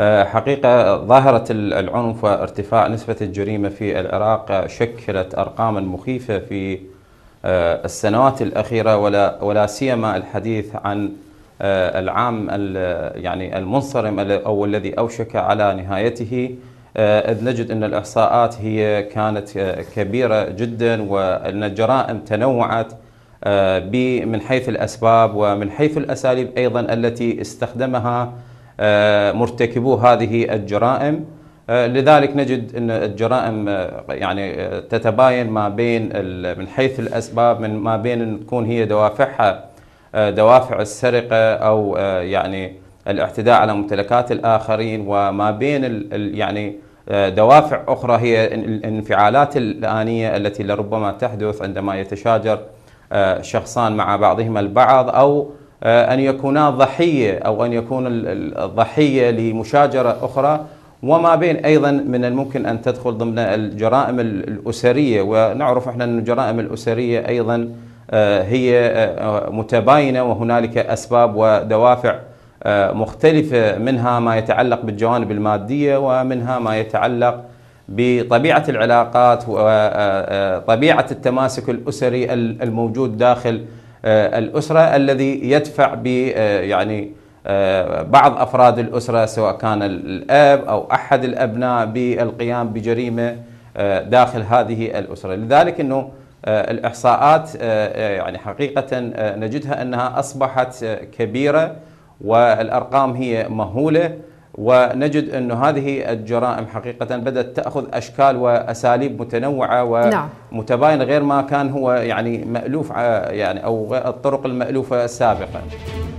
آه، حقيقة ظاهرة العنف وارتفاع نسبة الجريمة في العراق شكلت أرقاما مخيفة في آه، السنوات الأخيرة ولا ولا سيما الحديث عن آه، العام يعني المنصرم أو الذي أوشك على نهايته إذ نجد أن الإحصاءات هي كانت كبيرة جدا وأن الجرائم تنوعت من حيث الأسباب ومن حيث الأساليب أيضا التي استخدمها آه، مرتكبو هذه الجرائم آه، لذلك نجد ان الجرائم آه، يعني تتباين ما بين من حيث الاسباب من ما بين ان تكون هي دوافعها دوافع السرقه او يعني الاعتداء على ممتلكات الاخرين وما بين يعني دوافع اخرى هي الانفعالات الانيه التي لربما تحدث عندما يتشاجر شخصان مع بعضهما البعض او آه، أن يكونا ضحية أو أن يكون الضحية لمشاجرة أخرى وما بين أيضا من الممكن أن تدخل ضمن الجرائم الأسرية ونعرف إحنا أن الجرائم الأسرية أيضا آه، هي آه، متباينة وهنالك أسباب ودوافع مختلفة منها ما يتعلق بالجوانب المادية ومنها ما يتعلق بطبيعة العلاقات وطبيعة التماسك الأسري الموجود داخل آه، الاسره الذي يدفع ب آه، يعني آه، بعض افراد الاسره سواء كان الاب او احد الابناء بالقيام بجريمه داخل هذه الاسره، لذلك انه الاحصاءات يعني حقيقه نجدها انها اصبحت كبيره والارقام هي مهوله ونجد أن هذه الجرائم حقيقة بدأت تأخذ أشكال وأساليب متنوعة نعم. ومتباين غير ما كان هو يعني مألوف يعني أو الطرق المألوفة السابقة